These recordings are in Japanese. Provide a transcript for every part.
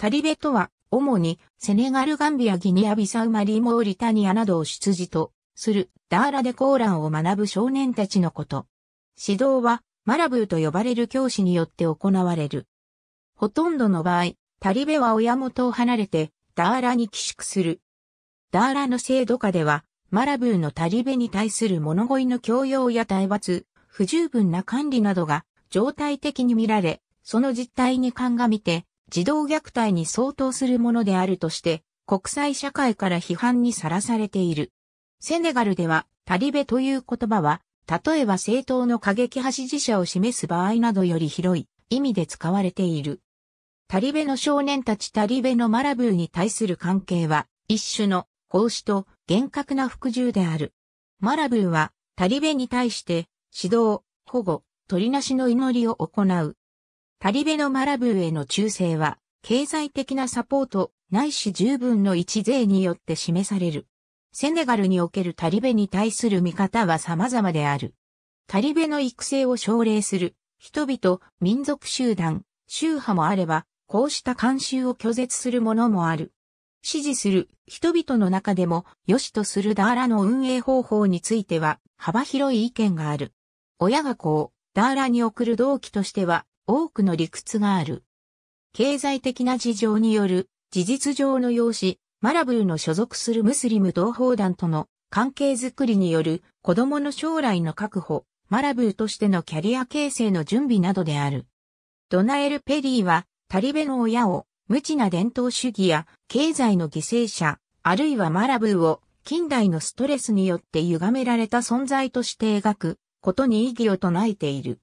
タリベとは、主に、セネガル、ガンビア、ギニア、ビサウマリ、ーモーリタニアなどを出自と、する、ダーラでコーランを学ぶ少年たちのこと。指導は、マラブーと呼ばれる教師によって行われる。ほとんどの場合、タリベは親元を離れて、ダーラに寄宿する。ダーラの制度下では、マラブーのタリベに対する物乞いの強要や体罰、不十分な管理などが、状態的に見られ、その実態に鑑みて、児童虐待に相当するものであるとして、国際社会から批判にさらされている。セネガルでは、タリベという言葉は、例えば政党の過激派支持者を示す場合などより広い意味で使われている。タリベの少年たちタリベのマラブーに対する関係は、一種の孔子と厳格な服従である。マラブーは、タリベに対して、指導、保護、取りなしの祈りを行う。タリベのマラブーへの忠誠は、経済的なサポート、ないし十分の一税によって示される。セネガルにおけるタリベに対する見方は様々である。タリベの育成を奨励する、人々、民族集団、宗派もあれば、こうした慣習を拒絶するものもある。支持する人々の中でも、良しとするダーラの運営方法については、幅広い意見がある。親が子をダーラに送る動機としては、多くの理屈がある。経済的な事情による事実上の養子、マラブルの所属するムスリム同胞団との関係づくりによる子供の将来の確保、マラブーとしてのキャリア形成の準備などである。ドナエル・ペリーはタリベの親を無知な伝統主義や経済の犠牲者、あるいはマラブーを近代のストレスによって歪められた存在として描くことに意義を唱えている。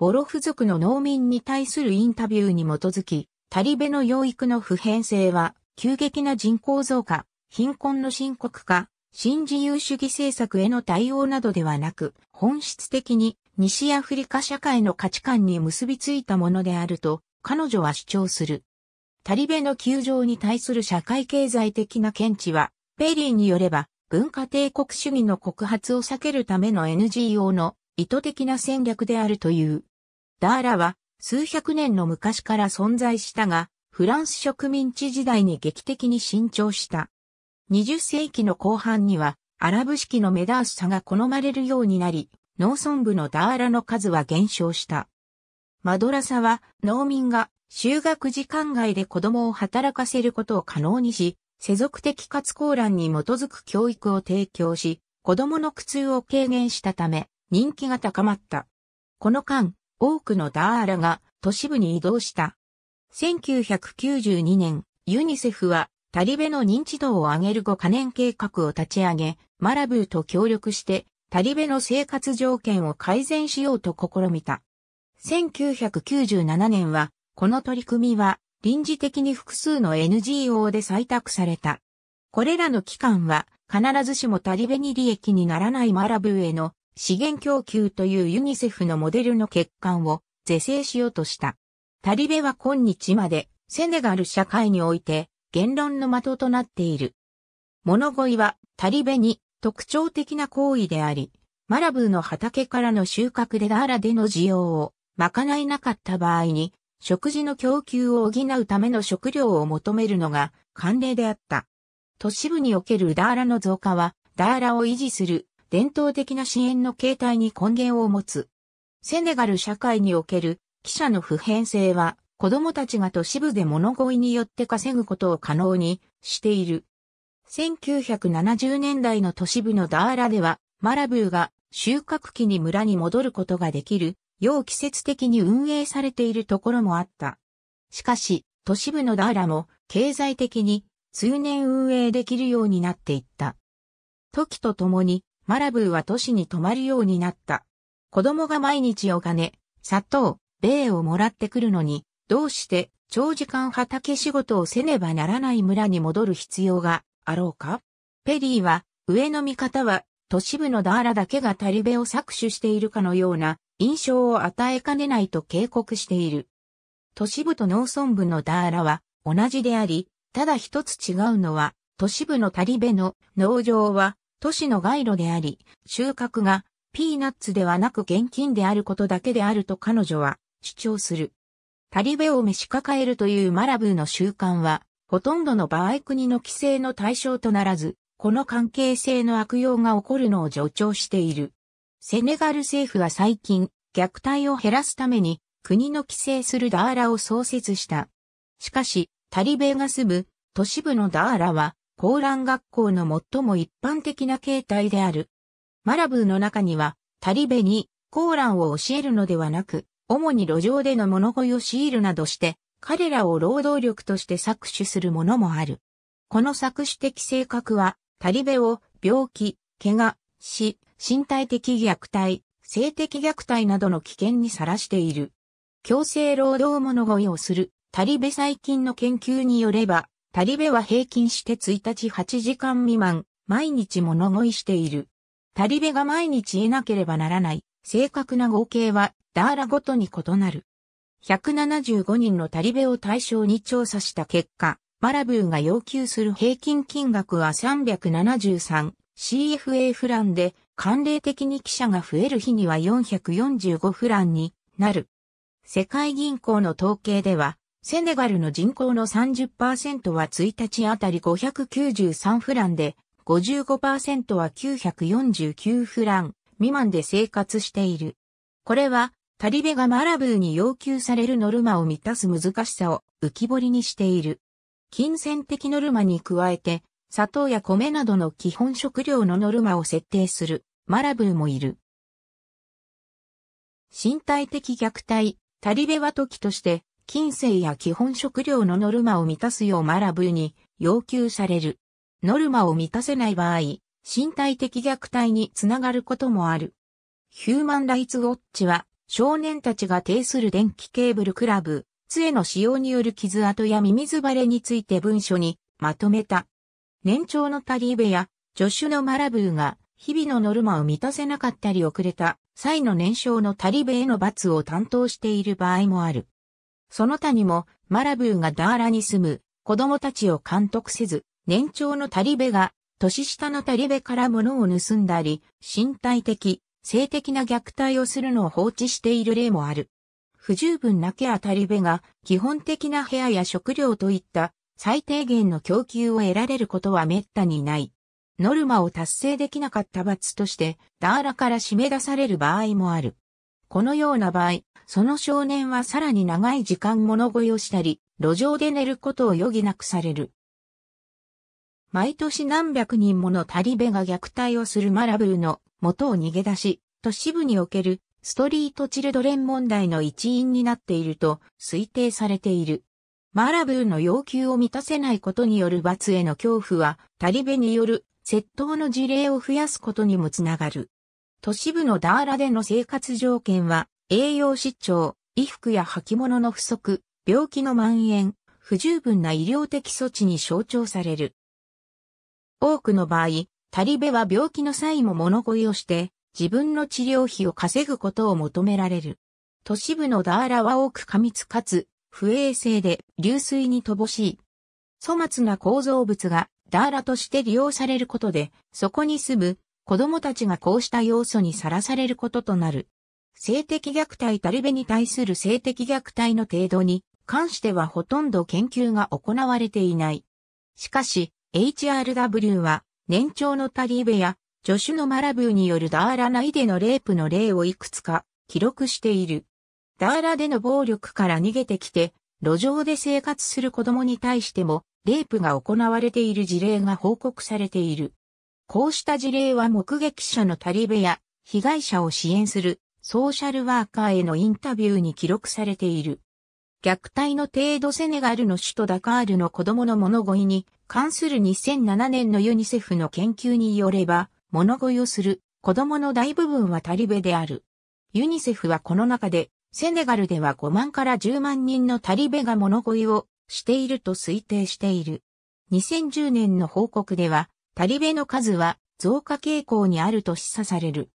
ボロフ族の農民に対するインタビューに基づき、タリベの養育の普遍性は、急激な人口増加、貧困の深刻化、新自由主義政策への対応などではなく、本質的に西アフリカ社会の価値観に結びついたものであると、彼女は主張する。タリベの球場に対する社会経済的な見地は、ペリーによれば、文化帝国主義の告発を避けるための NGO の意図的な戦略であるという。ダーラは数百年の昔から存在したが、フランス植民地時代に劇的に伸長した。20世紀の後半には、アラブ式のメダースさが好まれるようになり、農村部のダーラの数は減少した。マドラサは農民が就学時間外で子供を働かせることを可能にし、世俗的かつ欄に基づく教育を提供し、子供の苦痛を軽減したため、人気が高まった。この間、多くのダーラが都市部に移動した。1992年、ユニセフはタリベの認知度を上げる5カ年計画を立ち上げ、マラブーと協力してタリベの生活条件を改善しようと試みた。1997年は、この取り組みは臨時的に複数の NGO で採択された。これらの機関は必ずしもタリベに利益にならないマラブーへの資源供給というユニセフのモデルの欠陥を是正しようとした。タリベは今日までセネガル社会において言論の的となっている。物乞いはタリベに特徴的な行為であり、マラブーの畑からの収穫でダーラでの需要を賄いなかった場合に、食事の供給を補うための食料を求めるのが慣例であった。都市部におけるダーラの増加は、ダーラを維持する伝統的な支援の形態に根源を持つ。セネガル社会における記者の普遍性は子供たちが都市部で物乞いによって稼ぐことを可能にしている。1970年代の都市部のダーラでは、マラブーが収穫期に村に戻ることができる、要季節的に運営されているところもあった。しかし、都市部のダーラも経済的に通年運営できるようになっていった。時とともにマラブーは都市に泊まるようになった。子供が毎日お金、砂糖、米をもらってくるのに、どうして長時間畑仕事をせねばならない村に戻る必要があろうかペリーは、上の見方は、都市部のダーラだけがタリベを搾取しているかのような印象を与えかねないと警告している。都市部と農村部のダーラは同じであり、ただ一つ違うのは、都市部のタリベの農場は都市の街路であり、収穫がピーナッツではなく現金であることだけであると彼女は主張する。タリベを召し抱えるというマラブーの習慣は、ほとんどの場合国の規制の対象とならず、この関係性の悪用が起こるのを助長している。セネガル政府は最近、虐待を減らすために、国の規制するダーラを創設した。しかし、タリベが住む都市部のダーラは、高蘭学校の最も一般的な形態である。マラブーの中には、タリベにコーランを教えるのではなく、主に路上での物乞いを強いるなどして、彼らを労働力として搾取するものもある。この搾取的性格は、タリベを病気、怪我、死、身体的虐待、性的虐待などの危険にさらしている。強制労働物乞いをするタリベ最近の研究によれば、タリベは平均して1日8時間未満、毎日物乞いしている。タリベが毎日得なければならない、正確な合計は、ダーラごとに異なる。175人のタリベを対象に調査した結果、マラブーが要求する平均金額は 373CFA フランで、慣例的に記者が増える日には445フランになる。世界銀行の統計では、セネガルの人口の30%は1日あたり593フランで、55%は949フラン未満で生活している。これは、タリベがマラブーに要求されるノルマを満たす難しさを浮き彫りにしている。金銭的ノルマに加えて、砂糖や米などの基本食料のノルマを設定するマラブーもいる。身体的虐待、タリベは時として金銭や基本食料のノルマを満たすようマラブに要求される。ノルマを満たせない場合、身体的虐待につながることもある。ヒューマン・ライツ・ウォッチは、少年たちが呈する電気ケーブルクラブ、杖の使用による傷跡や耳ずばれについて文書にまとめた。年長のタリーベや、助手のマラブーが、日々のノルマを満たせなかったり遅れた際の年少のタリベへの罰を担当している場合もある。その他にも、マラブーがダーラに住む子供たちを監督せず、年長のタリベが、年下のタリベから物を盗んだり、身体的、性的な虐待をするのを放置している例もある。不十分なケアタリベが基本的な部屋や食料といった最低限の供給を得られることは滅多にない。ノルマを達成できなかった罰として、ダーラから締め出される場合もある。このような場合、その少年はさらに長い時間物乞いをしたり、路上で寝ることを余儀なくされる。毎年何百人ものタリベが虐待をするマラブーの元を逃げ出し、都市部におけるストリートチルドレン問題の一因になっていると推定されている。マラブーの要求を満たせないことによる罰への恐怖は、タリベによる窃盗の事例を増やすことにもつながる。都市部のダーラでの生活条件は栄養失調、衣服や履物の不足、病気の蔓延、不十分な医療的措置に象徴される。多くの場合、足べは病気の際も物乞いをして、自分の治療費を稼ぐことを求められる。都市部のダーラは多く過密かつ、不衛生で流水に乏しい。粗末な構造物がダーラとして利用されることで、そこに住む子供たちがこうした要素にさらされることとなる。性的虐待タリベに対する性的虐待の程度に関してはほとんど研究が行われていない。しかし、HRW は年長のタリベや助手のマラブーによるダーラ内でのレイプの例をいくつか記録している。ダーラでの暴力から逃げてきて、路上で生活する子供に対しても、レイプが行われている事例が報告されている。こうした事例は目撃者のタリベや被害者を支援するソーシャルワーカーへのインタビューに記録されている。虐待の程度セネガルの首都ダカールの子供の物乞いに関する2007年のユニセフの研究によれば、物乞いをする子供の大部分はタリベである。ユニセフはこの中で、セネガルでは5万から10万人のタリベが物乞いをしていると推定している。2010年の報告では、タリベの数は増加傾向にあると示唆される。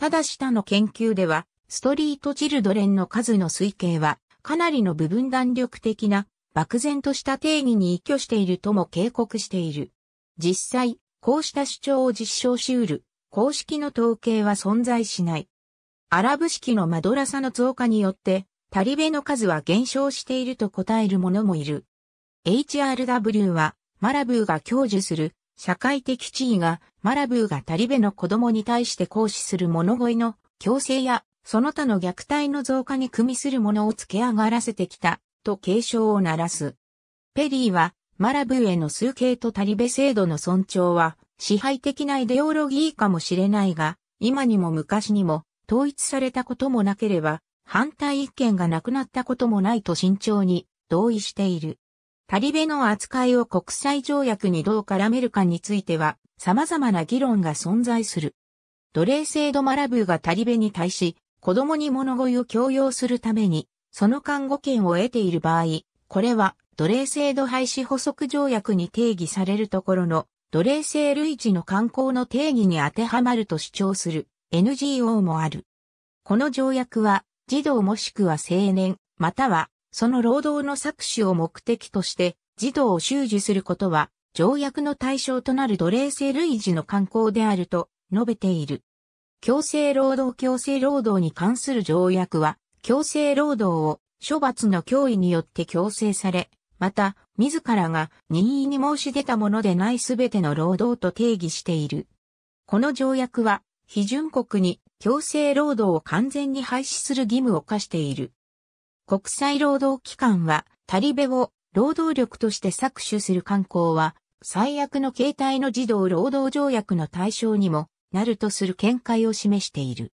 ただ下の研究では、ストリートチルドレンの数の推計は、かなりの部分弾力的な、漠然とした定義に依拠しているとも警告している。実際、こうした主張を実証しうる、公式の統計は存在しない。アラブ式のマドラサの増加によって、タリベの数は減少していると答える者もいる。HRW は、マラブーが享受する社会的地位がマラブーがタリベの子供に対して行使する物乞いの強制やその他の虐待の増加に組みするものを付け上がらせてきたと警鐘を鳴らす。ペリーはマラブーへの数形とタリベ制度の尊重は支配的なイデオロギーかもしれないが今にも昔にも統一されたこともなければ反対意見がなくなったこともないと慎重に同意している。タリベの扱いを国際条約にどう絡めるかについては、様々な議論が存在する。奴隷制度マラブーがタリベに対し、子供に物乞いを強要するために、その看護権を得ている場合、これは奴隷制度廃止補足条約に定義されるところの奴隷制類似の観光の定義に当てはまると主張する NGO もある。この条約は児童もしくは青年、またはその労働の搾取を目的として児童を収受することは条約の対象となる奴隷性類似の慣行であると述べている。強制労働強制労働に関する条約は、強制労働を処罰の脅威によって強制され、また、自らが任意に申し出たものでないすべての労働と定義している。この条約は、批准国に強制労働を完全に廃止する義務を課している。国際労働機関は、タリベを労働力として搾取する観光は、最悪の形態の児童労働条約の対象にもなるとする見解を示している。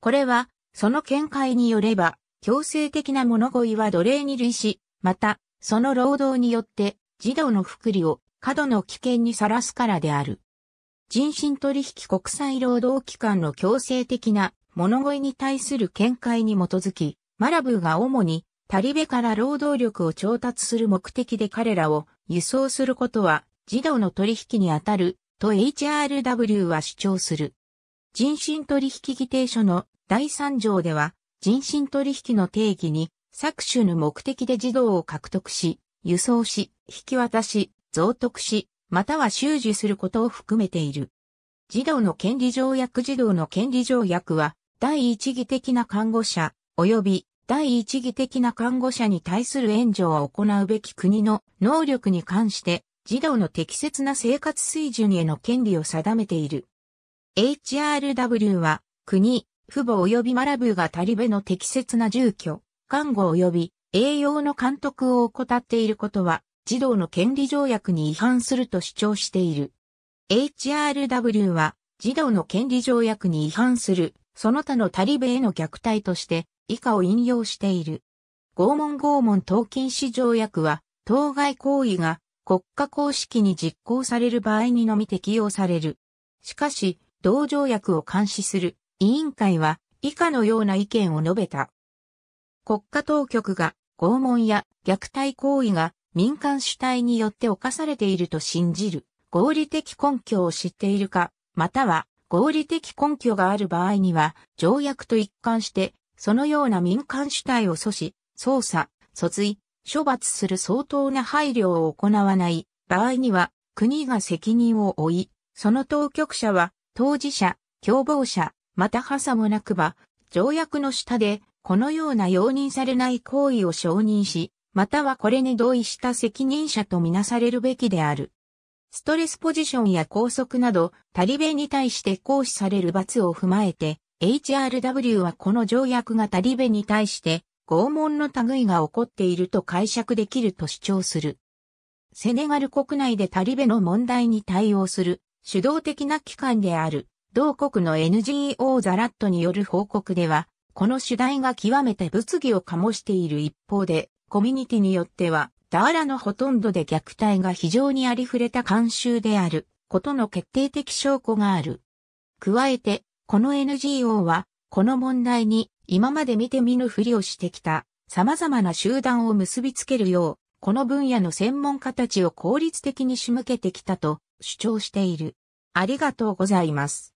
これは、その見解によれば、強制的な物乞いは奴隷に類し、また、その労働によって児童の福利を過度の危険にさらすからである。人身取引国際労働機関の強制的な物乞いに対する見解に基づき、マラブーが主にタリベから労働力を調達する目的で彼らを輸送することは児童の取引にあたると HRW は主張する。人身取引議定書の第3条では人身取引の定義に搾取の目的で児童を獲得し、輸送し、引き渡し、増徳し、または収受することを含めている。児童の権利条約児童の権利条約は第一義的な看護者、及び第一義的な看護者に対する援助を行うべき国の能力に関して児童の適切な生活水準への権利を定めている。HRW は国、父母及びマラブーがタリベの適切な住居、看護及び栄養の監督を怠っていることは児童の権利条約に違反すると主張している。HRW は児童の権利条約に違反するその他のタリベへの虐待として以下を引用している。拷問拷問等禁止条約は、当該行為が国家公式に実行される場合にのみ適用される。しかし、同条約を監視する委員会は以下のような意見を述べた。国家当局が拷問や虐待行為が民間主体によって犯されていると信じる合理的根拠を知っているか、または合理的根拠がある場合には条約と一貫してそのような民間主体を阻止、捜査、訴追、処罰する相当な配慮を行わない場合には、国が責任を負い、その当局者は、当事者、共謀者、またはさもなくば、条約の下で、このような容認されない行為を承認し、またはこれに同意した責任者とみなされるべきである。ストレスポジションや拘束など、タリベンに対して行使される罰を踏まえて、HRW はこの条約がタリベに対して拷問の類が起こっていると解釈できると主張する。セネガル国内でタリベの問題に対応する主導的な機関である同国の NGO ザラットによる報告では、この主題が極めて物議を醸している一方で、コミュニティによっては、ダーラのほとんどで虐待が非常にありふれた慣習であることの決定的証拠がある。加えて、この NGO は、この問題に今まで見て見ぬふりをしてきた様々な集団を結びつけるよう、この分野の専門家たちを効率的に仕向けてきたと主張している。ありがとうございます。